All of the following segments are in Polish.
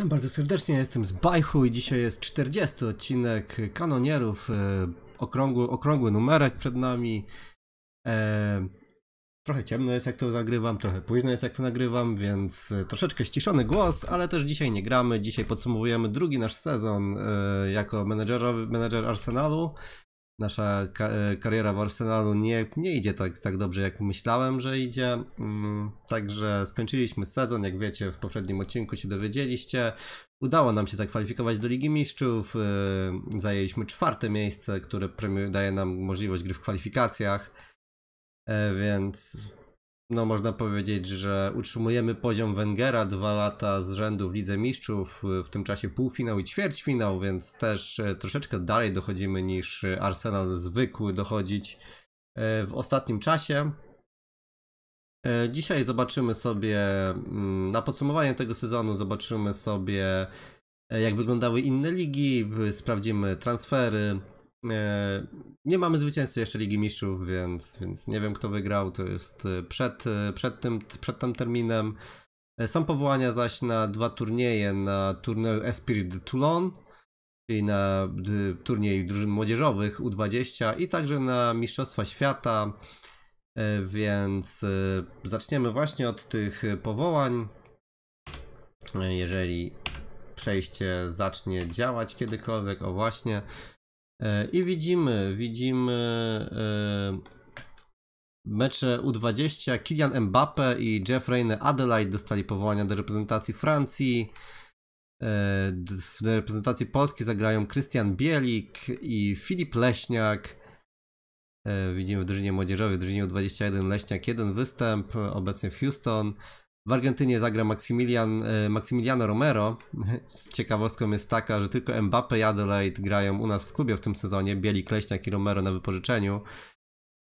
Witam bardzo serdecznie, jestem z Bajchu i dzisiaj jest 40 odcinek Kanonierów, e, okrągły, okrągły numerek przed nami. E, trochę ciemno jest jak to nagrywam, trochę późno jest jak to nagrywam, więc e, troszeczkę ściszony głos, ale też dzisiaj nie gramy, dzisiaj podsumowujemy drugi nasz sezon jako menedżer Arsenalu nasza e, kariera w Arsenalu nie, nie idzie tak, tak dobrze, jak myślałem, że idzie. Mm, także skończyliśmy sezon, jak wiecie, w poprzednim odcinku się dowiedzieliście. Udało nam się zakwalifikować do Ligi Mistrzów. E, zajęliśmy czwarte miejsce, które daje nam możliwość gry w kwalifikacjach. E, więc no można powiedzieć, że utrzymujemy poziom Wengera dwa lata z rzędu w Lidze Mistrzów, w tym czasie półfinał i ćwierćfinał, więc też e, troszeczkę dalej dochodzimy niż Arsenal zwykły dochodzić e, w ostatnim czasie. E, dzisiaj zobaczymy sobie, mm, na podsumowanie tego sezonu zobaczymy sobie jak wyglądały inne ligi, sprawdzimy transfery, E, nie mamy zwycięzcy jeszcze Ligi Mistrzów, więc, więc nie wiem kto wygrał. To jest e, przed, e, przed, tym, przed tym terminem. Są powołania zaś na dwa turnieje, na turniej Espirit de Toulon, czyli na turniej drużyn młodzieżowych U20 i także na Mistrzostwa Świata. Więc zaczniemy właśnie od tych powołań. Jeżeli przejście zacznie działać kiedykolwiek, o właśnie, E, I widzimy, widzimy e, mecze U20. Kylian Mbappe i Jeff Reyne Adelaide dostali powołania do reprezentacji Francji. E, w reprezentacji Polski zagrają Krystian Bielik i Filip Leśniak. Widzimy w drużynie młodzieżowej, w drużynie U21 Leśniak jeden występ, obecnie w Houston. W Argentynie zagra Maximilian, e, Maximiliano Romero. Ciekawostką jest taka, że tylko Mbappe i Adelaide grają u nas w klubie w tym sezonie. Bieli Kleśniak i Romero na wypożyczeniu.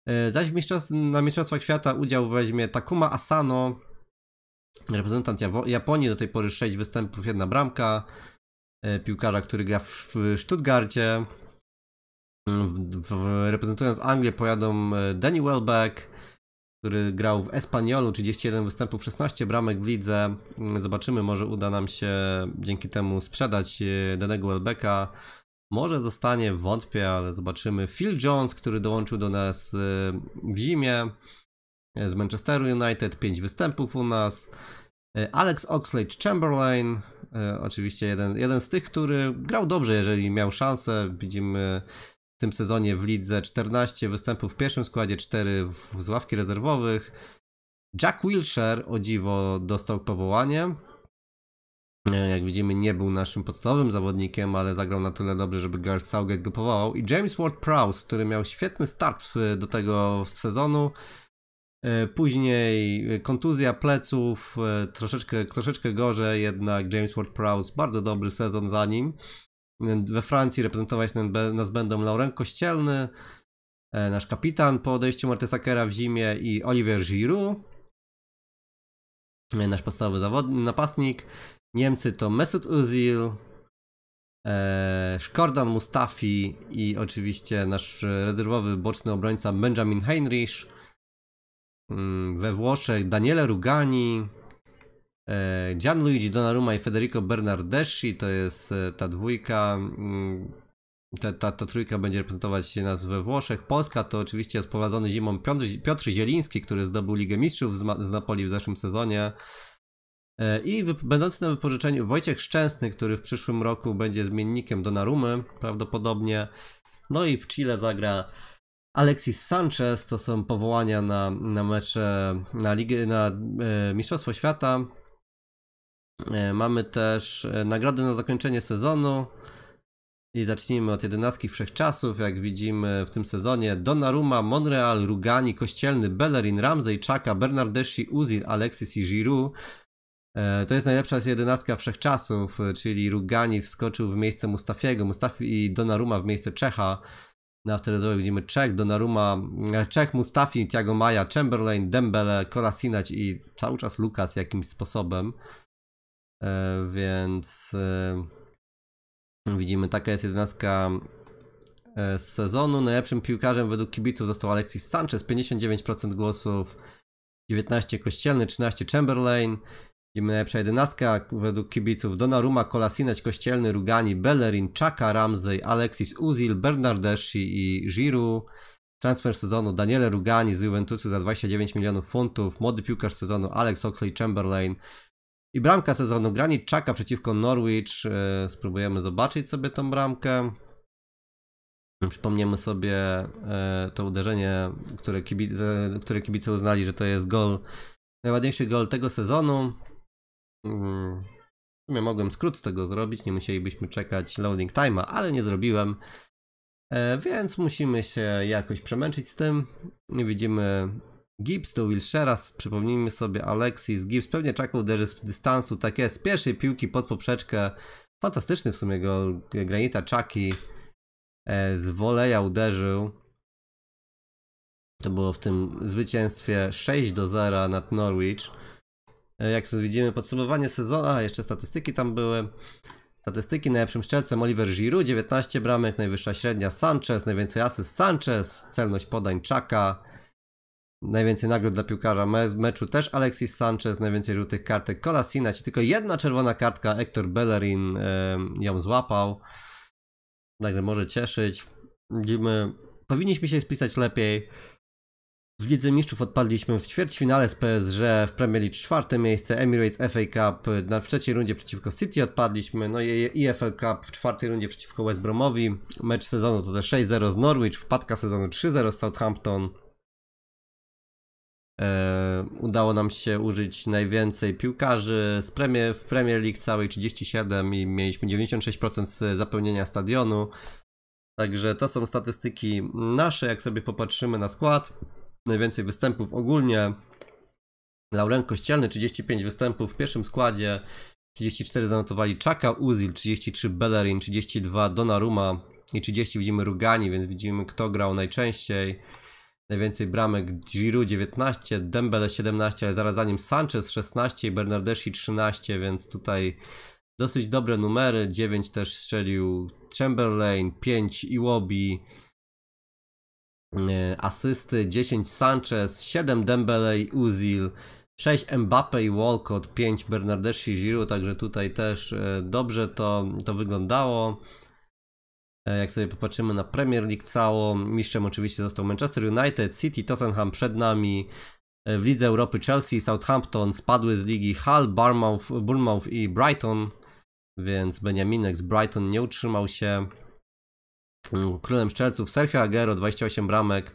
E, zaś mistrzostw, na Mistrzostwach Świata udział weźmie Takuma Asano, reprezentant Japonii, do tej pory 6 występów, jedna bramka, e, piłkarza, który gra w Stuttgarcie. W, w, reprezentując Anglię pojadą Danny Welbeck, który grał w Espaniolu, 31 występów, 16 bramek w lidze. Mm, zobaczymy, może uda nam się dzięki temu sprzedać e, danego Welbecka. Może zostanie, wątpię, ale zobaczymy. Phil Jones, który dołączył do nas e, w zimie e, z Manchesteru United, 5 występów u nas. Alex Oxlade-Chamberlain, oczywiście jeden, jeden z tych, który grał dobrze, jeżeli miał szansę. Widzimy w tym sezonie w lidze 14 występów w pierwszym składzie, 4 w, z ławki rezerwowych. Jack Wilshere, o dziwo, dostał powołanie. E, jak widzimy, nie był naszym podstawowym zawodnikiem, ale zagrał na tyle dobrze, żeby Gareth Southgate go powołał. I James Ward-Prowse, który miał świetny start e, do tego sezonu. E, później kontuzja pleców, troszeczkę, troszeczkę gorzej, jednak James Ward-Prowse, bardzo dobry sezon za nim. We Francji reprezentować nas będą Laurent Kościelny, e, nasz kapitan po odejściu Mertesakera w zimie i Oliver Giroud, e, nasz podstawowy zawodnik, napastnik. Niemcy to Mesut Özil, e, Szkordan Mustafi i oczywiście nasz rezerwowy boczny obrońca Benjamin Heinrich. Mm, we Włoszech Daniele Rugani, E, Gianluigi Donnarumma i Federico Bernardeschi to jest e, ta dwójka. Mm, ta, ta, ta, trójka będzie reprezentować nas we Włoszech. Polska to oczywiście prowadzony zimą Piotr, Piotr Zieliński, który zdobył Ligę Mistrzów z, z Napoli w zeszłym sezonie. E, I będący na wypożyczeniu Wojciech Szczęsny, który w przyszłym roku będzie zmiennikiem Donnarumy prawdopodobnie. No i w Chile zagra Alexis Sanchez, to są powołania na, na mecze, na, ligę, na e, Mistrzostwo Świata. E, mamy też e, nagrody na zakończenie sezonu. I zacznijmy od jedenastki wszechczasów. Jak widzimy w tym sezonie Donnarumma, Monreal, Rugani, Kościelny, Bellerin, Ramsey, Czaka, Bernardeschi, Uzil, Alexis i Giroud. E, to jest najlepsza jedenastka wszechczasów, czyli Rugani wskoczył w miejsce Mustafiego, Mustafi i Donnarumma w miejsce Czecha. Na wtedy widzimy Czech, Donnarumma, Czech, Mustafi, Tiago Maja, Chamberlain, Dembele, Kolasinac i cały czas Lukas jakimś sposobem. E, więc e, widzimy, taka jest jedenastka z e, sezonu. Najlepszym piłkarzem według kibiców został Alexis Sanchez, 59% głosów, 19 Kościelny, 13 Chamberlain. Widzimy najlepsza jedenastka według kibiców Donnarumma, Kolasinac, Kościelny, Rugani, Bellerin, Chaka, Ramsey, Alexis Uzil, Bernardeschi i Giroud. Transfer sezonu Daniele Rugani z Juventusu za 29 milionów funtów. Młody piłkarz sezonu Alex Oxley Chamberlain. I bramka sezonu. grani czeka przeciwko Norwich. E, spróbujemy zobaczyć sobie tą bramkę. Przypomniemy sobie e, to uderzenie, które kibice, które kibice uznali, że to jest gol, najładniejszy gol tego sezonu. Mm, w sumie mogłem skrót z tego zrobić, nie musielibyśmy czekać loading time'a, ale nie zrobiłem. E, więc musimy się jakoś przemęczyć z tym. Widzimy Gibbs do Wilshera, przypomnijmy sobie Alexis Gibbs, pewnie czaką uderzy z dystansu, tak jest, z pierwszej piłki pod poprzeczkę, fantastyczny w sumie gol Granita czaki e, z woleja uderzył. To było w tym zwycięstwie 6 do 0 nad Norwich. E, jak tu widzimy, podsumowanie sezonu, a jeszcze statystyki tam były. Statystyki najlepszym strzelcem Oliver Giroud, 19 bramek, najwyższa średnia Sanchez, najwięcej asyst Sanchez, celność podań Czaka, Najwięcej nagród dla piłkarza meczu też Alexis Sanchez, najwięcej żółtych kartek Kolasinac ci tylko jedna czerwona kartka Hector Bellerin ją złapał. Także może cieszyć. Widzimy, powinniśmy się spisać lepiej. W Lidze Mistrzów odpadliśmy w ćwierćfinale z PSG, w Premier League czwarte miejsce, Emirates FA Cup na, w trzeciej rundzie przeciwko City odpadliśmy, no i EFL Cup w czwartej rundzie przeciwko West Bromowi, mecz sezonu to też 6-0 z Norwich, wpadka sezonu 3-0 z Southampton, E, udało nam się użyć najwięcej piłkarzy z premier, w Premier League całej 37 i mieliśmy 96% zapełnienia stadionu. Także to są statystyki nasze, jak sobie popatrzymy na skład. Najwięcej występów ogólnie. Lauren Kościelny 35 występów w pierwszym składzie, 34 zanotowali Czaka Uzil, 33 Bellerin, 32 Donnarumma i 30 widzimy Rugani, więc widzimy kto grał najczęściej. Najwięcej bramek Giroud 19, Dembele 17, ale zaraz za nim Sanchez 16 i Bernardeschi 13, więc tutaj dosyć dobre numery. 9 też strzelił Chamberlain, 5 Iwobi, e, asysty 10 Sanchez, 7 Dembele i Uzil, 6 Mbappe i Walcott, 5 Bernardeschi Giroud, także tutaj też e, dobrze to, to wyglądało. E, jak sobie popatrzymy na Premier League całą, mistrzem oczywiście został Manchester United, City, Tottenham przed nami. E, w Lidze Europy Chelsea i Southampton spadły z ligi Hull, Bournemouth, Bournemouth i Brighton, więc Beniaminek z Brighton nie utrzymał się. Mm, królem szczelców Sergio Aguero, 28 bramek,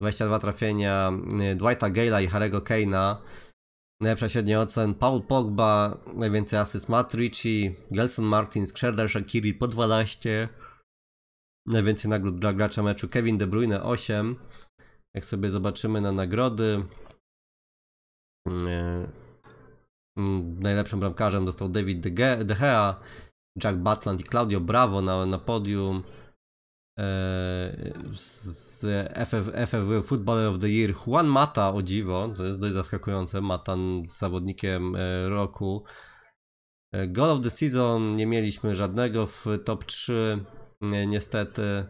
22 trafienia e, Dwighta Gale'a i Harry'ego Kane'a. Najlepsza średnia ocen Paul Pogba, najwięcej asyst Matt Ritchie, Gelson Martins, Sherder Shakiri po 12. Najwięcej nagród dla gracza meczu Kevin De Bruyne 8. Jak sobie zobaczymy na nagrody. Mm, mm, najlepszym bramkarzem dostał David De, Gea, Jack Butland i Claudio Bravo na, na podium. E, z FF, FFW Footballer of the Year Juan Mata, o dziwo, to jest dość zaskakujące, Mata z zawodnikiem e, roku. E, goal of the Season nie mieliśmy żadnego w top 3. Y, niestety.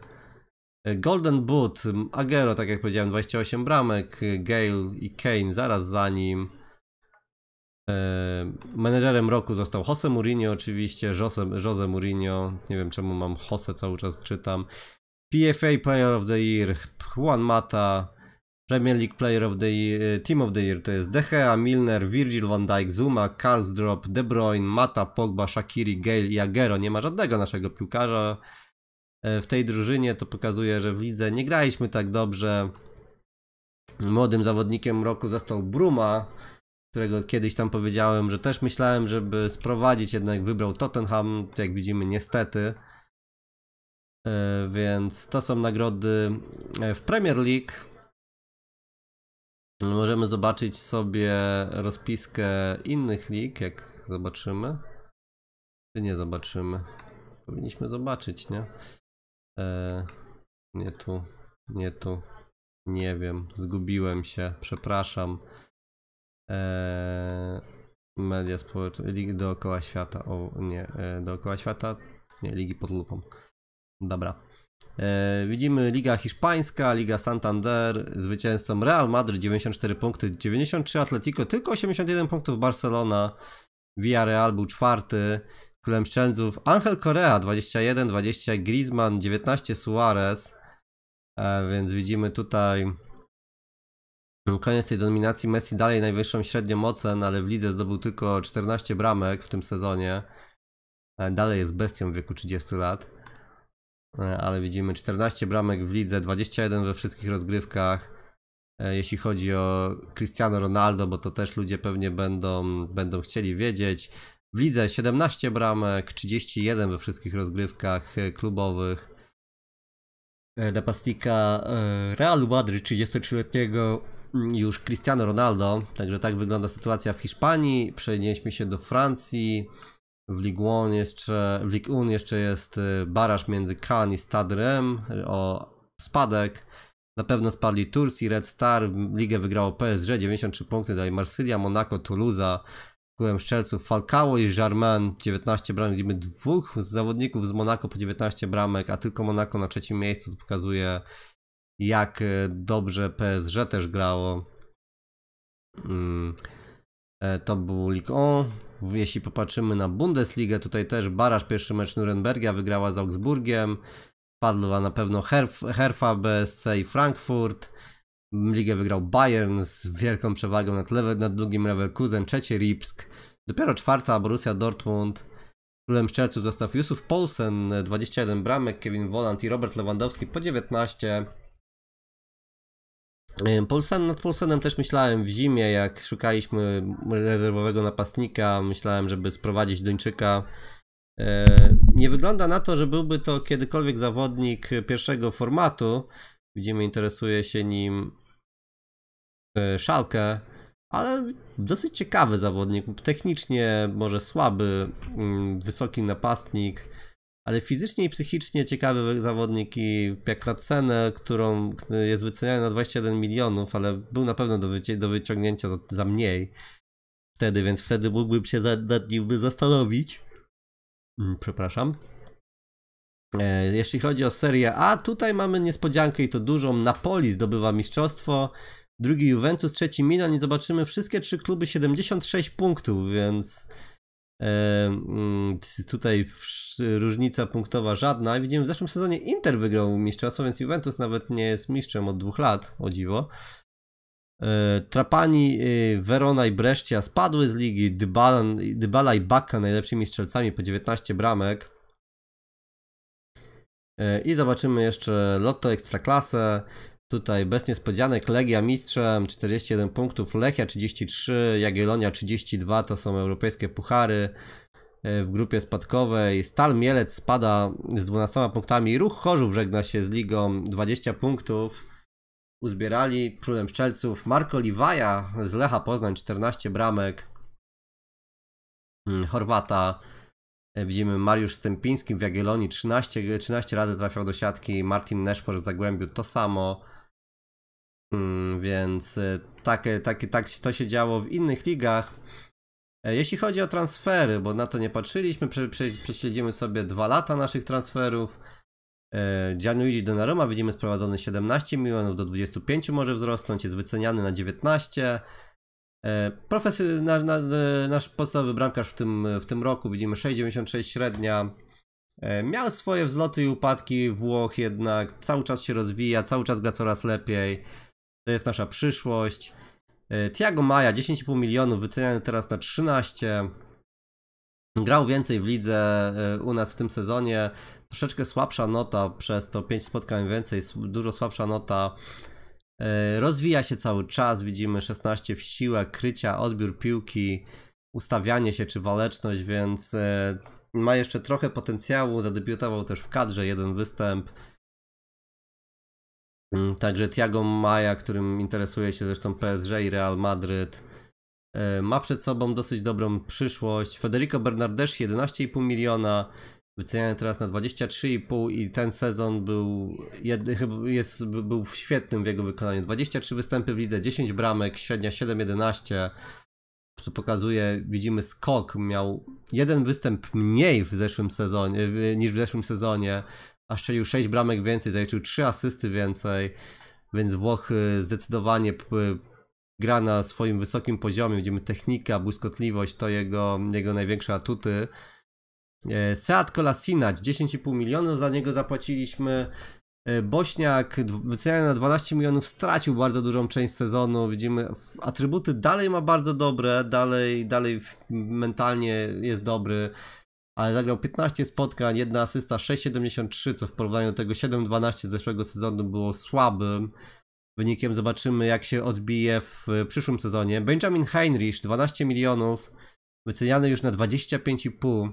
Y, Golden Boot, Agero, tak jak powiedziałem, 28 bramek, y, Gale i Kane zaraz za nim. Menedżerem roku został Jose Mourinho oczywiście, Jose, Jose Mourinho, nie wiem czemu mam Jose cały czas czytam. PFA Player of the Year, Juan Mata, Premier League Player of the Year, Team of the Year to jest De Gea, Milner, Virgil van Dijk, Zuma, Karlsdrop, De Bruyne, Mata, Pogba, Shakiri, Gale i Agero. Nie ma żadnego naszego piłkarza E, w tej drużynie, to pokazuje, że w lidze nie graliśmy tak dobrze. Młodym zawodnikiem roku został Bruma, którego kiedyś tam powiedziałem, że też myślałem, żeby sprowadzić, jednak wybrał Tottenham, jak widzimy niestety. E, więc to są nagrody e, w Premier League. Możemy zobaczyć sobie rozpiskę innych lig, jak zobaczymy. Czy nie zobaczymy? Powinniśmy zobaczyć, nie? E, nie tu, nie tu. Nie wiem, zgubiłem się, przepraszam. Eee, media społeczne, ligi dookoła świata, o nie, e, dookoła świata, nie, ligi pod lupą. Dobra. E, widzimy Liga Hiszpańska, Liga Santander, zwycięzcą Real Madrid 94 punkty, 93 Atletico, tylko 81 punktów Barcelona, Villarreal był czwarty, Królem Szczędzów. Angel Korea 21, 20, Griezmann 19, Suarez. E, więc widzimy tutaj mm, koniec tej dominacji. Messi dalej najwyższą średnią mocę, no ale w lidze zdobył tylko 14 bramek w tym sezonie. E, dalej jest bestią w wieku 30 lat. E, ale widzimy 14 bramek w lidze, 21 we wszystkich rozgrywkach. E, jeśli chodzi o Cristiano Ronaldo, bo to też ludzie pewnie będą, będą chcieli wiedzieć. W lidze 17 bramek, 31 we wszystkich rozgrywkach e, klubowych. Napastnika e, e, Realu Madryt 33-letniego mm, już Cristiano Ronaldo. Także tak wygląda sytuacja w Hiszpanii. Przenieśmy się do Francji. W Ligue 1 jeszcze, w Ligue 1 jeszcze jest baraż między Cannes i Stadrem o spadek. Na pewno spadli Turcji, Red Star, ligę wygrało PSG, 93 punkty, dalej Marsylia, Monaco, Toulouse, Królem strzelców Falcao i Jarman 19 bramek. Widzimy dwóch zawodników z Monako po 19 bramek, a tylko Monako na trzecim miejscu. To pokazuje jak e, dobrze PSG też grało. Mm, e, to był Ligue 1. Jeśli popatrzymy na Bundesligę, tutaj też Barasz pierwszy mecz Nurembergia wygrała z Augsburgiem. Padła na pewno Herf, Herfa, BSC i Frankfurt. Ligę wygrał Bayern z wielką przewagą nad, lewe, nad drugim Leverkusen, trzeci Ripsk, dopiero czwarta Borussia Dortmund. Królem szczerców został Jusuf Poulsen, 21 bramek, Kevin Volant i Robert Lewandowski po 19. Polsen, nad Poulsenem też myślałem w zimie, jak szukaliśmy rezerwowego napastnika, myślałem, żeby sprowadzić Duńczyka. E, nie wygląda na to, że byłby to kiedykolwiek zawodnik pierwszego formatu, Widzimy, interesuje się nim e, Szalkę, ale dosyć ciekawy zawodnik. Technicznie może słaby, mm, wysoki napastnik, ale fizycznie i psychicznie ciekawy zawodnik i jak na którą jest wyceniany na 21 milionów, ale był na pewno do, do wyciągnięcia za, mniej wtedy, więc wtedy mógłbym się nad nim zastanowić. Mm, przepraszam. E, jeśli chodzi o Serię A, tutaj mamy niespodziankę i to dużą. Napoli zdobywa mistrzostwo, drugi Juventus, trzeci Milan i zobaczymy wszystkie trzy kluby 76 punktów, więc e, mm, tutaj różnica punktowa żadna. Widzimy w zeszłym sezonie Inter wygrał mistrzostwo, więc Juventus nawet nie jest mistrzem od dwóch lat, o dziwo. E, Trapani, y, Verona i Brescia spadły z ligi, Dybala, Dybala i Bakka najlepszymi strzelcami po 19 bramek. E, I zobaczymy jeszcze Lotto Ekstraklasę. Tutaj bez niespodzianek Legia mistrzem, 41 punktów, Lechia 33, Jagiellonia 32, to są europejskie puchary e, w grupie spadkowej. Stal Mielec spada z 12 punktami, Ruch Chorzów żegna się z ligą, 20 punktów uzbierali królem szczelców. Marko Liwaja z Lecha Poznań, 14 bramek. Mm, Chorwata E, widzimy Mariusz Stępiński w Jagiellonii 13, 13 razy trafiał do siatki, Martin Neszpor w Zagłębiu to samo. Mm, więc e, tak, e, tak, tak, tak to się działo w innych ligach. Jeśli chodzi o transfery, bo na to nie patrzyliśmy, prześledzimy sobie dwa lata naszych transferów. Gianluigi Donnarumma widzimy sprowadzony 17 milionów, do 25 może wzrosnąć, jest wyceniany na 19 E, Profesjon... Nasz, e, nasz podstawowy bramkarz w tym, w tym roku, widzimy 6,96 średnia. E, miał swoje wzloty i upadki Włoch jednak, cały czas się rozwija, cały czas gra coraz lepiej. To jest nasza przyszłość. Tiago Maja 10,5 milionów, wyceniany teraz na 13. Grał więcej w lidze u nas w tym sezonie. Troszeczkę słabsza nota przez to 5 spotkań więcej, dużo słabsza nota E, rozwija się cały czas, widzimy 16 w siłę, krycia, odbiór piłki, ustawianie się czy waleczność, więc e, ma jeszcze trochę potencjału. Zadebiutował też w kadrze jeden występ. Mm, także Thiago Maja, którym interesuje się zresztą PSG i Real Madryt, e, ma przed sobą dosyć dobrą przyszłość. Federico Bernardeschi 11,5 miliona. Wyceniany teraz na 23,5 i ten sezon był, jedy, jest, był świetnym w jego wykonaniu. 23 występy w lidze, 10 bramek, średnia 7,11. Co pokazuje, widzimy skok. Miał jeden występ mniej w zeszłym sezonie niż w zeszłym sezonie, a strzelił 6 bramek więcej, zaliczył 3 asysty więcej, więc Włochy zdecydowanie gra na swoim wysokim poziomie. Widzimy technikę, błyskotliwość, to jego, jego największe atuty. E, Seat Kolasinac 10,5 milionów, za niego zapłaciliśmy. E, Bośniak wyceniany na 12 milionów stracił bardzo dużą część sezonu. Widzimy, atrybuty dalej ma bardzo dobre, dalej, dalej mentalnie jest dobry, ale zagrał 15 spotkań, jedna asysta 6,73, co w porównaniu do tego 7,12 z zeszłego sezonu było słabym wynikiem. Zobaczymy, jak się odbije w przyszłym sezonie. Benjamin Heinrich 12 milionów, wyceniany już na 25,5.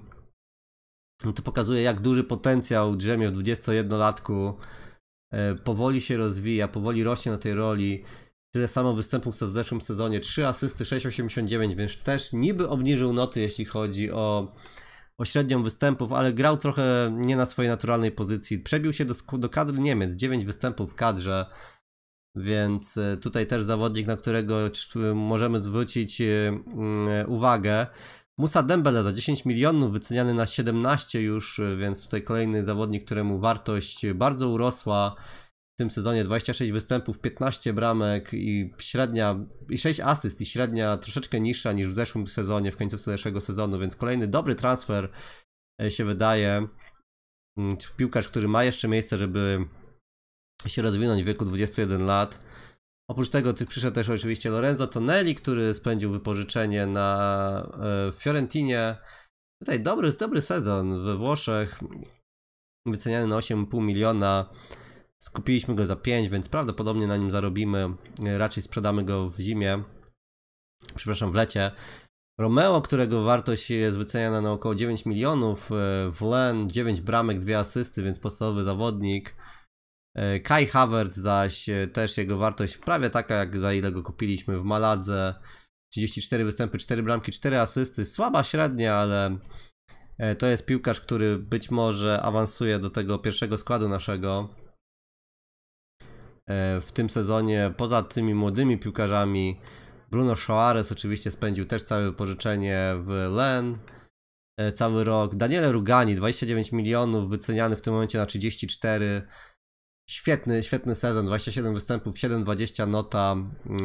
No to pokazuje, jak duży potencjał drzemie w 21-latku. E, powoli się rozwija, powoli rośnie na tej roli. Tyle samo występów co w zeszłym sezonie. 3 asysty, 6,89, więc też niby obniżył noty, jeśli chodzi o, o średnią występów, ale grał trochę nie na swojej naturalnej pozycji. Przebił się do, do kadry Niemiec, 9 występów w kadrze. Więc e, tutaj też zawodnik, na którego możemy zwrócić e, uwagę. Musa Dembele za 10 milionów, wyceniany na 17 już, e, więc tutaj kolejny zawodnik, któremu wartość bardzo urosła. W tym sezonie 26 występów, 15 bramek i średnia, i 6 asyst, i średnia troszeczkę niższa niż w zeszłym sezonie, w końcówce zeszłego sezonu, więc kolejny dobry transfer e, się wydaje. Mm, piłkarz, który ma jeszcze miejsce, żeby się rozwinąć w wieku 21 lat. Oprócz tego tych przyszedł też oczywiście Lorenzo Tonelli, który spędził wypożyczenie na e, w Fiorentinie. Tutaj dobry, dobry sezon we Włoszech, wyceniany na 8,5 miliona. Skupiliśmy go za 5, więc prawdopodobnie na nim zarobimy. E, raczej sprzedamy go w zimie, przepraszam, w lecie. Romeo, którego wartość jest wyceniana na około 9 milionów, e, Wlen 9 bramek, 2 asysty, więc podstawowy zawodnik. E, Kai Havertz zaś e, też jego wartość prawie taka jak za ile go kupiliśmy w Maladze. 34 występy, 4 bramki, 4 asysty. Słaba średnia, ale e, to jest piłkarz, który być może awansuje do tego pierwszego składu naszego w tym sezonie. Poza tymi młodymi piłkarzami Bruno Soares oczywiście spędził też całe pożyczenie w Len cały rok. Daniele Rugani 29 milionów wyceniany w tym momencie na 34 Świetny, świetny sezon, 27 występów, 7,20 nota.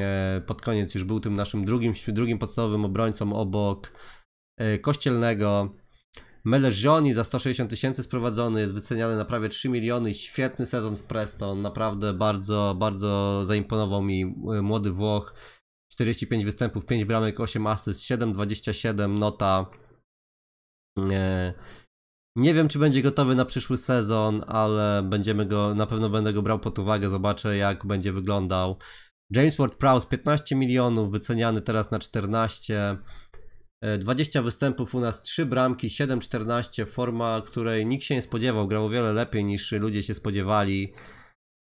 E, pod koniec już był tym naszym drugim, drugim podstawowym obrońcą obok e, Kościelnego. Melezioni za 160 tysięcy sprowadzony, jest wyceniany na prawie 3 miliony. Świetny sezon w Preston, naprawdę bardzo, bardzo zaimponował mi e, młody Włoch. 45 występów, 5 bramek, 8 asyst, 7,27 nota. Nie wiem, czy będzie gotowy na przyszły sezon, ale będziemy go, na pewno będę go brał pod uwagę, zobaczę jak będzie wyglądał. James Ward-Prowse 15 milionów, wyceniany teraz na 14. 20 e, występów u nas, 3 bramki, 7-14, forma, której nikt się nie spodziewał, grał o wiele lepiej niż ludzie się spodziewali.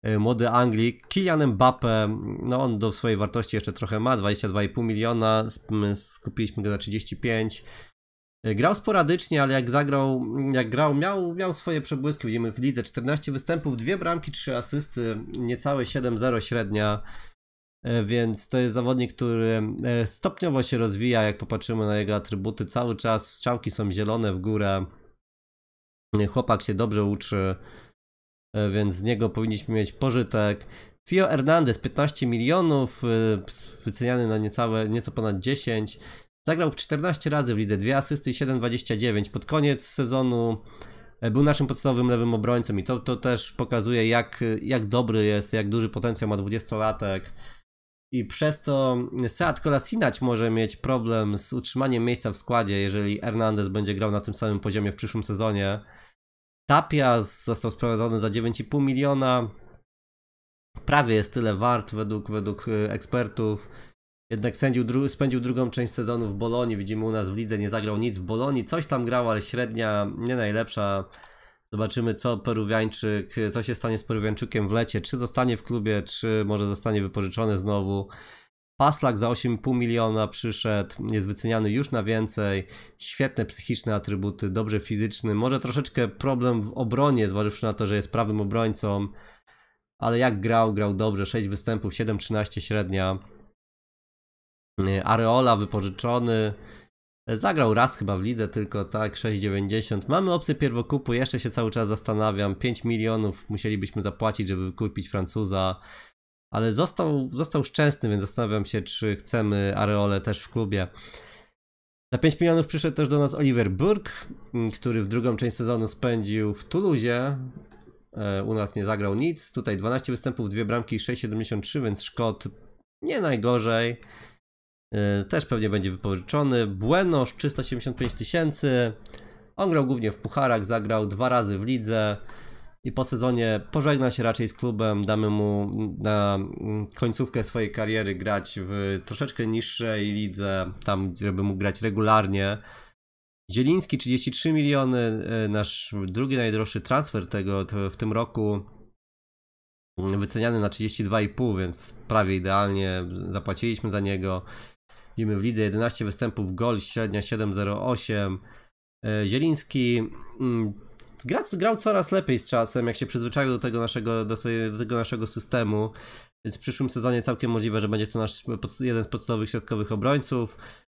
E, młody Anglik, Kylian Mbappe, no on do swojej wartości jeszcze trochę ma, 22,5 miliona, skupiliśmy go na 35. Grał sporadycznie, ale jak zagrał, jak grał, miał, miał swoje przebłyski. Widzimy w lidze 14 występów, dwie bramki, trzy asysty, niecałe 7-0 średnia. E, więc to jest zawodnik, który e, stopniowo się rozwija, jak popatrzymy na jego atrybuty. Cały czas czałki są zielone w górę. Chłopak się dobrze uczy, e, więc z niego powinniśmy mieć pożytek. Fio Hernandez 15 milionów, wyceniany na niecałe, nieco ponad 10. Zagrał 14 razy w lidze, 2 asysty i 7,29. Pod koniec sezonu e, był naszym podstawowym lewym obrońcą i to, to też pokazuje, jak, jak dobry jest, jak duży potencjał ma 20-latek. I przez to Seat Kolasinać może mieć problem z utrzymaniem miejsca w składzie, jeżeli Hernandez będzie grał na tym samym poziomie w przyszłym sezonie. Tapias został sprowadzony za 9,5 miliona. Prawie jest tyle wart według, według e, ekspertów. Jednak dru spędził drugą część sezonu w Bolonii. Widzimy u nas w lidze, nie zagrał nic w Bolonii. Coś tam grał, ale średnia nie najlepsza. Zobaczymy, co Peruwiańczyk, co się stanie z Peruwiańczykiem w lecie. Czy zostanie w klubie, czy może zostanie wypożyczony znowu. Paslak za 8,5 miliona przyszedł, jest wyceniany już na więcej. Świetne psychiczne atrybuty, dobrze fizyczny. Może troszeczkę problem w obronie, zważywszy na to, że jest prawym obrońcą. Ale jak grał, grał dobrze. 6 występów, 7,13 średnia. Y, Areola wypożyczony. E, zagrał raz chyba w lidze, tylko tak, 6,90. Mamy opcję pierwokupu, jeszcze się cały czas zastanawiam. 5 milionów musielibyśmy zapłacić, żeby wykupić Francuza, ale został, został szczęsny, więc zastanawiam się, czy chcemy Areolę też w klubie. Za 5 milionów przyszedł też do nas Oliver Burke, mm, który w drugą część sezonu spędził w Toulouse. E, u nas nie zagrał nic. Tutaj 12 występów, 2 bramki 6,73, więc Szkot nie najgorzej. Y, też pewnie będzie wypożyczony. Buenos 385 tysięcy. On grał głównie w pucharach, zagrał dwa razy w lidze i po sezonie pożegna się raczej z klubem, damy mu na końcówkę swojej kariery grać w troszeczkę niższej lidze, tam żeby mógł grać regularnie. Zieliński 33 miliony, y, nasz drugi najdroższy transfer tego w tym roku wyceniany na 32,5, więc prawie idealnie zapłaciliśmy za niego. Widzimy w lidze 11 występów, gol, średnia 7,08. E, Zieliński mm, grał grał coraz lepiej z czasem, jak się przyzwyczaił do tego naszego, do, do tego naszego systemu. Więc w przyszłym sezonie całkiem możliwe, że będzie to nasz jeden z podstawowych środkowych obrońców.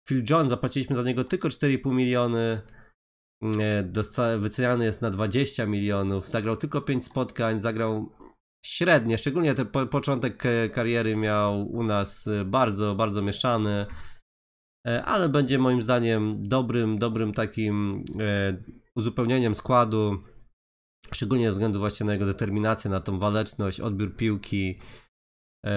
Phil Jones, zapłaciliśmy za niego tylko 4,5 miliony. Mm, e, wyceniany jest na 20 milionów. Zagrał tylko 5 spotkań, zagrał średnie, szczególnie ten po początek e, kariery miał u nas e, bardzo, bardzo mieszany, e, ale będzie moim zdaniem dobrym, dobrym takim uzupełnieniem składu, szczególnie ze względu właśnie na jego determinację, na tą waleczność, odbiór piłki.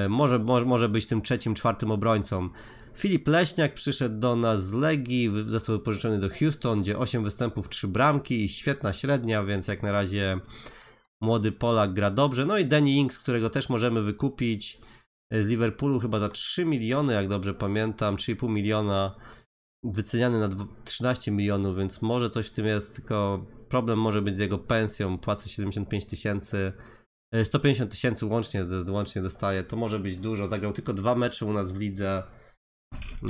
Może, może, może być tym trzecim, czwartym obrońcą. Filip Leśniak przyszedł do nas z Legii, został wypożyczony do Houston, gdzie 8 występów, 3 bramki i świetna średnia, więc jak na razie Młody Polak gra dobrze. No i Danny Ings, którego też możemy wykupić e, z Liverpoolu chyba za 3 miliony, jak dobrze pamiętam, 3,5 miliona. Wyceniany na 13 milionów, więc może coś w tym jest, tylko problem może być z jego pensją. Płacę 75 tysięcy. 150 e, tysięcy łącznie, łącznie dostaje, to może być dużo. Zagrał tylko dwa mecze u nas w lidze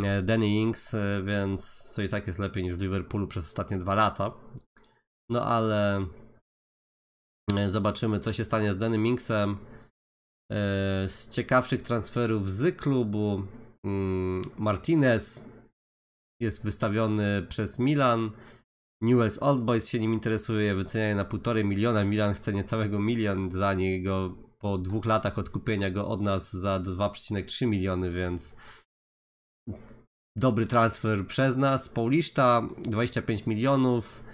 e, Danny Ings, więc co i tak jest lepiej niż w Liverpoolu przez ostatnie dwa lata. No ale E, zobaczymy, co się stanie z Denym Minksem. E, z ciekawszych transferów z klubu mm, Martinez jest wystawiony przez Milan. Newell's Old Boys się nim interesuje, wyceniają na 1,5 miliona. Milan chce niecałego milion za niego po dwóch latach odkupienia go od nas za 2,3 miliony, więc dobry transfer przez nas. Paulista 25 milionów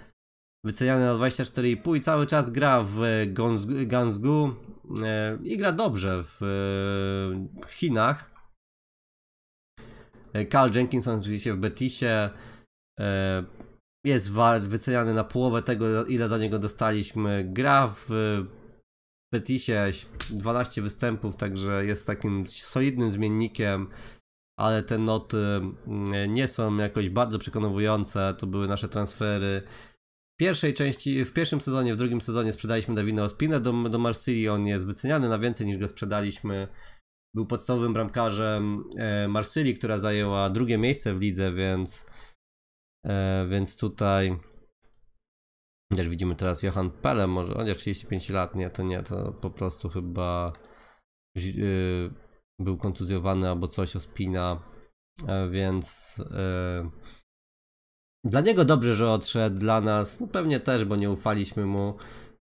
wyceniany na 24,5 i cały czas gra w Gansgu e, i gra dobrze w e, Chinach. E, Carl Jenkinson oczywiście w Betisie jest wyceniany na połowę tego, ile za niego dostaliśmy. Gra w Betisie 12 występów, także jest takim solidnym zmiennikiem, ale te noty mm, nie są jakoś bardzo przekonujące. To były nasze transfery pierwszej części, w pierwszym sezonie, w drugim sezonie sprzedaliśmy Davina Ospina do, do Marsylii. On jest wyceniany na więcej niż go sprzedaliśmy. Był podstawowym bramkarzem e, Marsylii, która zajęła drugie miejsce w lidze, więc, e, więc tutaj też widzimy teraz Johan Pele, może chociaż 35 lat, nie, to nie, to po prostu chyba e, był kontuzjowany albo coś, Ospina, więc dla niego dobrze, że odszedł, dla nas no pewnie też, bo nie ufaliśmy mu,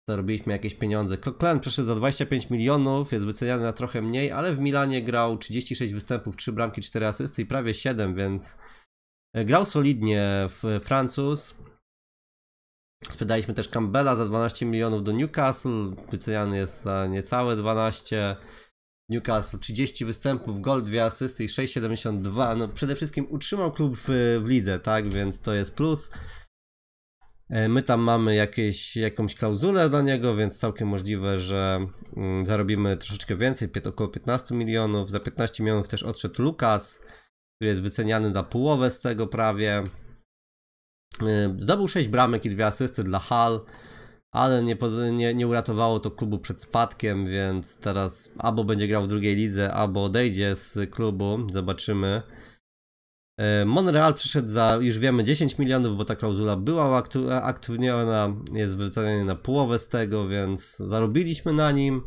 zarobiliśmy jakieś pieniądze. Klan przeszedł za 25 milionów, jest wyceniany na trochę mniej, ale w Milanie grał 36 występów, 3 bramki, 4 asysty i prawie 7, więc e, grał solidnie w e, Francuz. Sprzedaliśmy też Campbella za 12 milionów do Newcastle, wyceniany jest za niecałe 12. Newcastle. 30 występów, gol, 2 asysty i 6,72. No przede wszystkim utrzymał klub w, w lidze, tak? Więc to jest plus. E, my tam mamy jakieś, jakąś klauzulę dla niego, więc całkiem możliwe, że mm, zarobimy troszeczkę więcej, około 15 milionów. Za 15 milionów też odszedł Lukas, który jest wyceniany na połowę z tego prawie. E, zdobył 6 bramek i 2 asysty dla Hal ale nie, nie, nie uratowało to klubu przed spadkiem, więc teraz albo będzie grał w drugiej lidze, albo odejdzie z klubu, zobaczymy. E, Monreal przyszedł za, już wiemy, 10 milionów, bo ta klauzula była aktywniona, jest wyceniany na połowę z tego, więc zarobiliśmy na nim.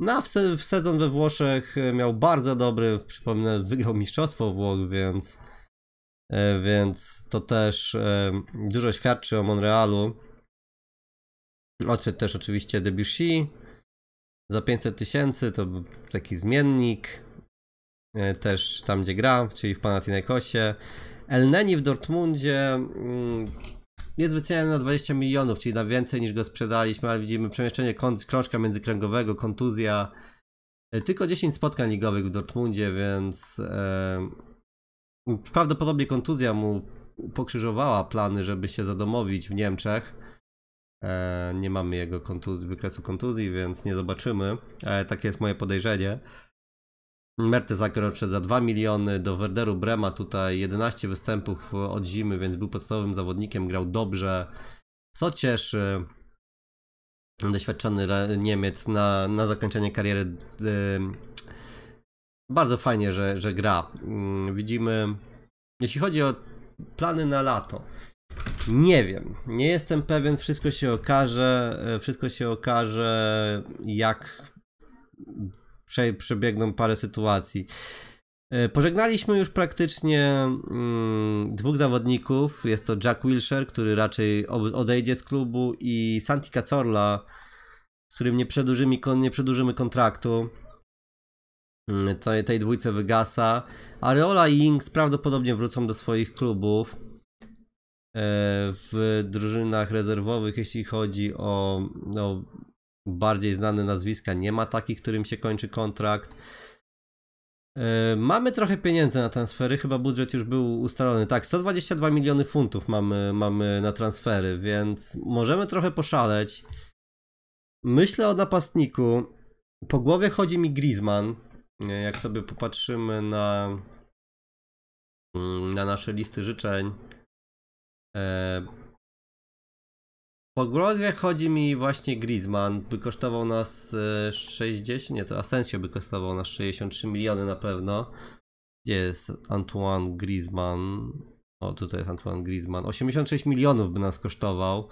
Na no, w, se w sezon we Włoszech miał bardzo dobry, przypomnę, wygrał mistrzostwo Włoch, więc, e, więc to też e, dużo świadczy o Monrealu oczy też oczywiście Debussy za 500 tysięcy, to taki zmiennik. E, też tam, gdzie gra, czyli w Panathinaikosie. El Neni w Dortmundzie mm, jest wyceniany na 20 milionów, czyli na więcej niż go sprzedaliśmy, ale widzimy przemieszczenie krążka międzykręgowego, kontuzja. E, tylko 10 spotkań ligowych w Dortmundzie, więc e, prawdopodobnie kontuzja mu pokrzyżowała plany, żeby się zadomowić w Niemczech. E, nie mamy jego kontuzji, wykresu kontuzji, więc nie zobaczymy, ale takie jest moje podejrzenie. Mertesacker odszedł za 2 miliony, do Werderu Brema tutaj 11 występów od zimy, więc był podstawowym zawodnikiem, grał dobrze, co cieszy. Doświadczony Niemiec na, na zakończenie kariery. E, bardzo fajnie, że, że gra. Mm, widzimy, jeśli chodzi o plany na lato, nie wiem, nie jestem pewien, wszystko się okaże, e, wszystko się okaże, jak prze, przebiegną parę sytuacji. E, pożegnaliśmy już praktycznie mm, dwóch zawodników. Jest to Jack Wilshere, który raczej odejdzie z klubu, i Santi Cacorla, z którym nie przedłużymy, nie przedłużymy kontraktu. Mm, to tej dwójce wygasa. Areola i Ings prawdopodobnie wrócą do swoich klubów. E, w drużynach rezerwowych, jeśli chodzi o no, bardziej znane nazwiska, nie ma takich, którym się kończy kontrakt. E, mamy trochę pieniędzy na transfery, chyba budżet już był ustalony. Tak, 122 miliony funtów mamy, mamy na transfery, więc możemy trochę poszaleć. Myślę o napastniku. Po głowie chodzi mi Griezmann. E, jak sobie popatrzymy na, mm, na nasze listy życzeń, po głowie chodzi mi właśnie Griezmann, by kosztował nas 60, e, nie to Asensio by kosztował nas 63 miliony na pewno. Gdzie jest Antoine Griezmann? O, tutaj jest Antoine Griezmann. 86 milionów by nas kosztował.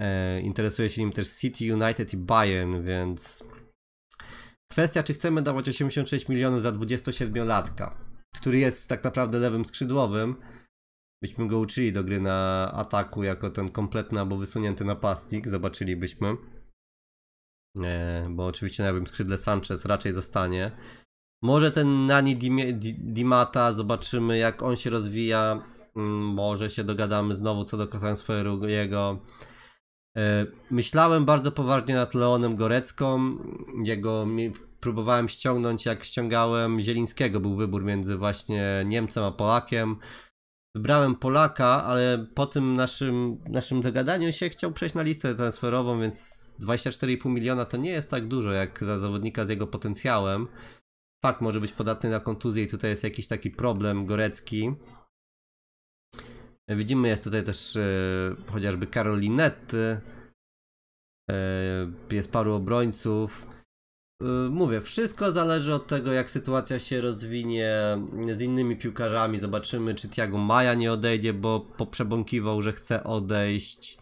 E, interesuje się nim też City United i Bayern, więc kwestia, czy chcemy dawać 86 milionów za 27-latka, który jest tak naprawdę lewym skrzydłowym byśmy go uczyli do gry na ataku jako ten kompletny albo wysunięty napastnik, zobaczylibyśmy. E, bo oczywiście na lewym skrzydle Sanchez raczej zostanie. Może ten Nani Dimata, zobaczymy jak on się rozwija. Mm, może się dogadamy znowu co do transferu jego. E, myślałem bardzo poważnie nad Leonem Gorecką. Jego próbowałem ściągnąć jak ściągałem Zielińskiego. Był wybór między właśnie Niemcem a Polakiem wybrałem Polaka, ale po tym naszym, naszym dogadaniu się chciał przejść na listę transferową, więc 24,5 miliona to nie jest tak dużo jak za zawodnika z jego potencjałem. Fakt może być podatny na kontuzję i tutaj jest jakiś taki problem gorecki. Widzimy, jest tutaj też e, chociażby Karolinet. E, jest paru obrońców. Y, mówię, wszystko zależy od tego, jak sytuacja się rozwinie z innymi piłkarzami. Zobaczymy, czy Tiago Maja nie odejdzie, bo poprzebąkiwał, że chce odejść.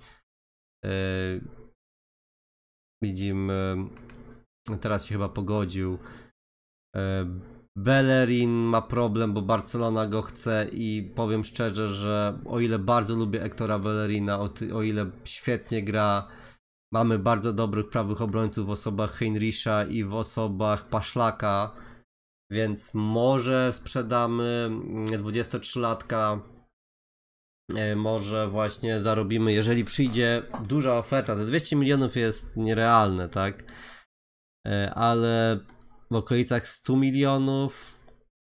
Y, widzimy, teraz się chyba pogodził. Y, Bellerin ma problem, bo Barcelona go chce i powiem szczerze, że o ile bardzo lubię Ektora Bellerina, o, o ile świetnie gra Mamy bardzo dobrych prawych obrońców w osobach Heinricha i w osobach Paszlaka, więc może sprzedamy 23-latka, mm, e, może właśnie zarobimy, jeżeli przyjdzie duża oferta. Te 200 milionów jest nierealne, tak? E, ale w okolicach 100 milionów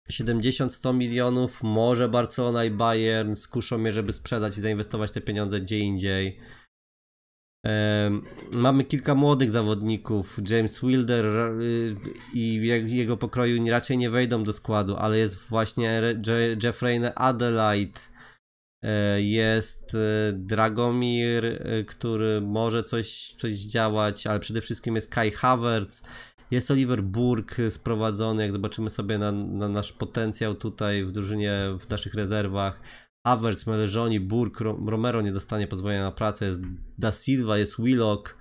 70-100 milionów, może Barcelona i Bayern skuszą mnie, żeby sprzedać i zainwestować te pieniądze gdzie indziej. Mamy kilka młodych zawodników, James Wilder y, i jego pokroju raczej nie wejdą do składu, ale jest właśnie Jeffrey Adelaide, e, jest e, Dragomir, e, który może coś, coś działać, ale przede wszystkim jest Kai Havertz, jest Oliver Burke sprowadzony, jak zobaczymy sobie na, na nasz potencjał tutaj w drużynie, w naszych rezerwach, Havertz, Meleżoni, Burk, Romero nie dostanie pozwolenia na pracę, jest Da Silva, jest Willock.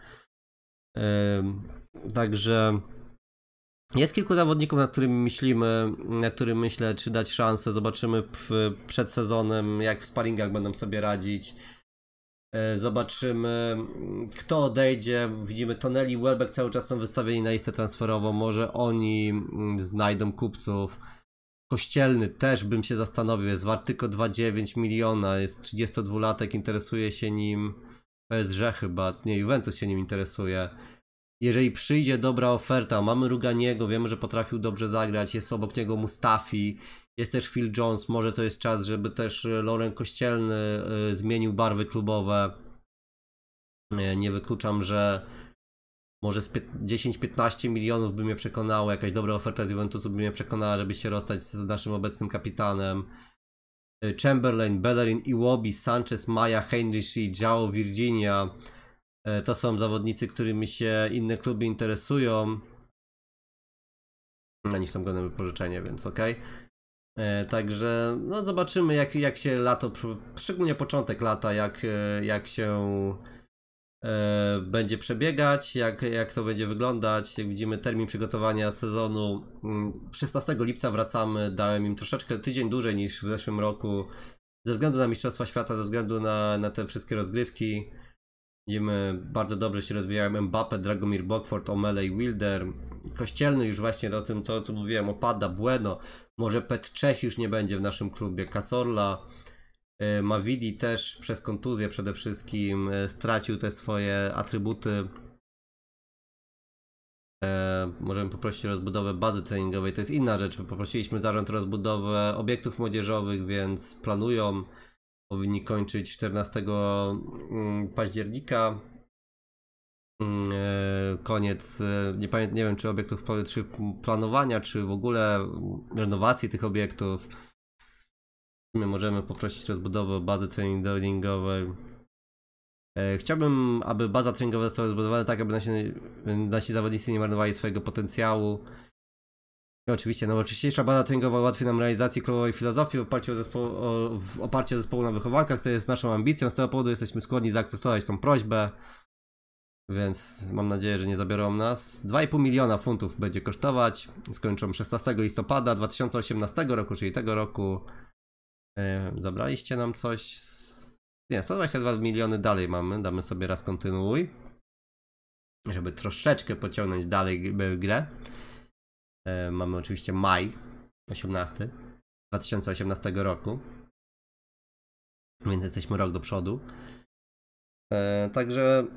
także jest kilku zawodników, na którymi myślimy, na którym myślę, czy dać szansę. Zobaczymy przed sezonem, jak w sparingach będą sobie radzić. E, zobaczymy, kto odejdzie. Widzimy Tonelli i Welbeck cały czas są wystawieni na listę transferową. Może oni mm, znajdą kupców kościelny też bym się zastanowił, jest wart tylko 2,9 miliona, jest 32-latek, interesuje się nim PSG chyba, nie, Juventus się nim interesuje. Jeżeli przyjdzie dobra oferta, mamy Ruganiego, wiemy, że potrafił dobrze zagrać, jest obok niego Mustafi, jest też Phil Jones, może to jest czas, żeby też Loren Kościelny y, zmienił barwy klubowe. Nie wykluczam, że może 10-15 milionów by mnie przekonało, jakaś dobra oferta z Juventusu by mnie przekonała, żeby się rozstać z naszym obecnym kapitanem. Y, Chamberlain, Bellerin, Iwobi, Sanchez, Maja, Heinrich i Jao Virginia y, to są zawodnicy, którymi się inne kluby interesują. Na nich są godne wypożyczenie, więc okej. Okay. Także no zobaczymy jak, jak się lato, szczególnie początek lata, jak, y, jak się E, będzie przebiegać, jak, jak to będzie wyglądać. Jak widzimy termin przygotowania sezonu 16 mm, lipca wracamy, dałem im troszeczkę tydzień dłużej niż w zeszłym roku ze względu na Mistrzostwa Świata, ze względu na, na te wszystkie rozgrywki. Widzimy, bardzo dobrze się rozwijają Mbappe, Dragomir Bokford, Omele i Wilder. Kościelny już właśnie o tym, co, tu mówiłem, opada, Bueno. Może Pet Czech już nie będzie w naszym klubie, Kacorla. E, Mavidi też przez kontuzję przede wszystkim e, stracił te swoje atrybuty. E, możemy poprosić o rozbudowę bazy treningowej, to jest inna rzecz. Poprosiliśmy zarząd o rozbudowę obiektów młodzieżowych, więc planują. Powinni kończyć 14 mm, października mm, koniec, nie, pamię- nie wiem czy obiektów czy planowania, czy w ogóle renowacji tych obiektów. My możemy poprosić rozbudowę bazy treningowej. E, chciałbym, aby baza treningowa została zbudowana, tak, aby nasi, nasi zawodnicy nie marnowali swojego potencjału. I oczywiście nowocześniejsza baza treningowa ułatwi nam realizację klubowej filozofii w oparciu o, zespoł, o, w oparciu o zespołu na wychowankach, co jest naszą ambicją. Z tego powodu jesteśmy skłonni zaakceptować tą prośbę. Więc mam nadzieję, że nie zabiorą nas. 2,5 miliona funtów będzie kosztować. Skończą 16 listopada 2018 roku, czyli tego roku zabraliście nam coś. Nie, 122 miliony dalej mamy. Damy sobie raz kontynuuj. Żeby troszeczkę pociągnąć dalej grę. mamy oczywiście maj 18 2018 roku. Więc jesteśmy rok do przodu. E, także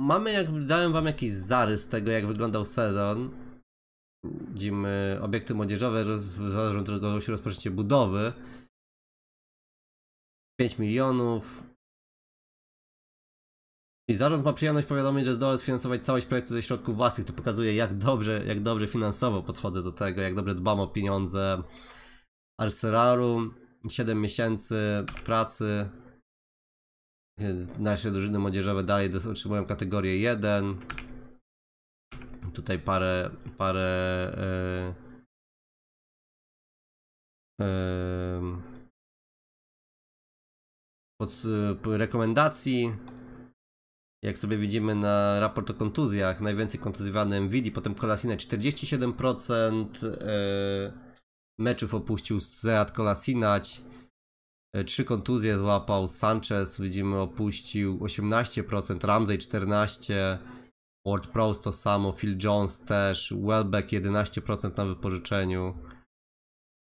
mamy, jak dałem wam jakiś zarys tego, jak wyglądał sezon. Widzimy obiekty młodzieżowe, roz, zależą od tego się rozpoczęcie budowy. 5 milionów. I zarząd ma przyjemność powiadomić, że zdołał sfinansować całość projektu ze środków własnych. To pokazuje, jak dobrze, jak dobrze finansowo podchodzę do tego, jak dobrze dbam o pieniądze Arsenalu. 7 miesięcy pracy. Nasze drużyny młodzieżowe dalej otrzymują kategorię 1. Tutaj parę, parę yy, yy, pod, y, rekomendacji. Jak sobie widzimy na raport o kontuzjach, najwięcej kontuzjowany MVD, potem Kolasina 47%, yy, meczów opuścił Seat Kolasinać, y, trzy 3 kontuzje złapał, Sanchez widzimy opuścił 18%, Ramsey 14%, Ward Prowse to samo, Phil Jones też, Welbeck 11% na wypożyczeniu.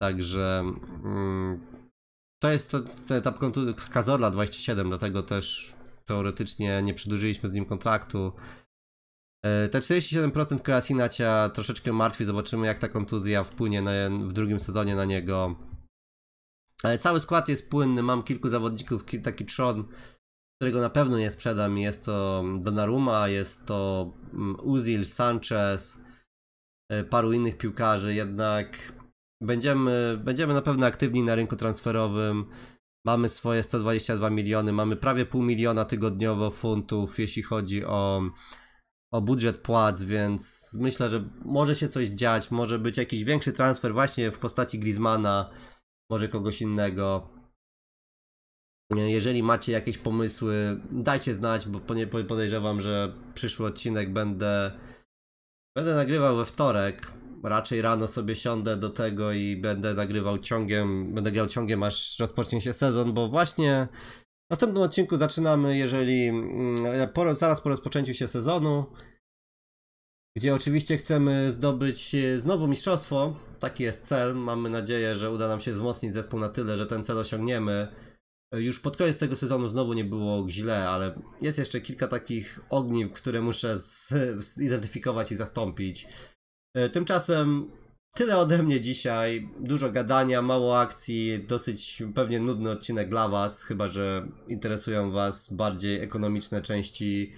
Także... Yy, to jest to, to etap Kazorla 27, dlatego też teoretycznie nie przedłużyliśmy z nim kontraktu. E, te 47% kreacji troszeczkę martwi, zobaczymy jak ta kontuzja wpłynie na, w drugim sezonie na niego. Ale cały skład jest płynny, mam kilku zawodników, taki Trzon, którego na pewno nie sprzedam. Jest to Donnarumma, jest to Uzil, mm, Sanchez, e, paru innych piłkarzy, jednak Będziemy, będziemy na pewno aktywni na rynku transferowym. Mamy swoje 122 miliony, mamy prawie pół miliona tygodniowo funtów, jeśli chodzi o, o budżet płac, więc myślę, że może się coś dziać, może być jakiś większy transfer właśnie w postaci Griezmana, może kogoś innego. Jeżeli macie jakieś pomysły, dajcie znać, bo podejrzewam, że przyszły odcinek będę będę nagrywał we wtorek, raczej rano sobie siądę do tego i będę nagrywał ciągiem, będę grał ciągiem aż rozpocznie się sezon, bo właśnie w następnym odcinku zaczynamy, jeżeli mm, po, zaraz po rozpoczęciu się sezonu, gdzie oczywiście chcemy zdobyć e, znowu mistrzostwo. Taki jest cel. Mamy nadzieję, że uda nam się wzmocnić zespół na tyle, że ten cel osiągniemy. Już pod koniec tego sezonu znowu nie było źle, ale jest jeszcze kilka takich ogniw, które muszę zidentyfikować i zastąpić. E, tymczasem tyle ode mnie dzisiaj. Dużo gadania, mało akcji, dosyć pewnie nudny odcinek dla Was, chyba że interesują Was bardziej ekonomiczne części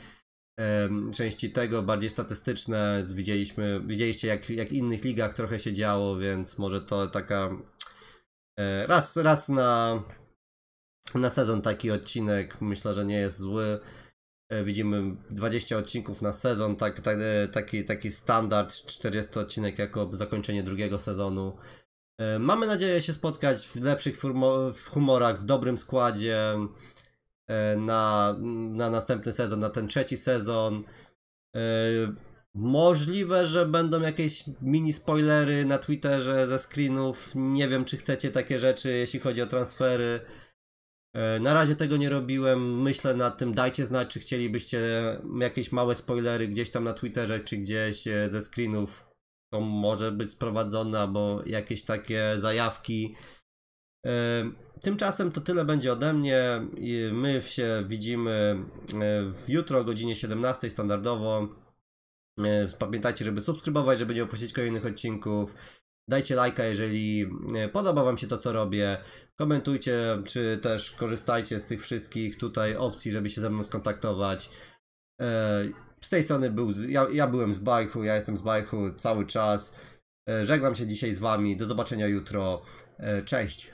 części tego, bardziej statystyczne. Widzieliśmy, widzieliście jak, jak w innych ligach trochę się działo, więc może to taka e, raz, raz na, na sezon taki odcinek myślę, że nie jest zły. E, widzimy 20 odcinków na sezon, tak, tak, e, taki, taki standard 40 odcinek jako zakończenie drugiego sezonu. E, mamy nadzieję się spotkać w lepszych humorach, w dobrym składzie na, na następny sezon, na ten trzeci sezon. Możliwe, że będą jakieś mini spoilery na Twitterze ze screenów. Nie wiem, czy chcecie takie rzeczy, jeśli chodzi o transfery. E, na razie tego nie robiłem, myślę nad tym, dajcie znać, czy chcielibyście jakieś małe spoilery gdzieś tam na Twitterze, czy gdzieś e, ze screenów, to może być sprowadzone, albo jakieś takie zajawki. E, tymczasem to tyle będzie ode mnie. My się widzimy w jutro o godzinie 17 standardowo. Pamiętajcie, żeby subskrybować, żeby nie opuścić kolejnych odcinków. Dajcie lajka, jeżeli e, podoba Wam się to, co robię. Komentujcie, czy też korzystajcie z tych wszystkich tutaj opcji, żeby się ze mną skontaktować. E, z tej strony był, ja, ja byłem z Bajku, ja jestem z Bajku cały czas. E, żegnam się dzisiaj z Wami. Do zobaczenia jutro. Cześć.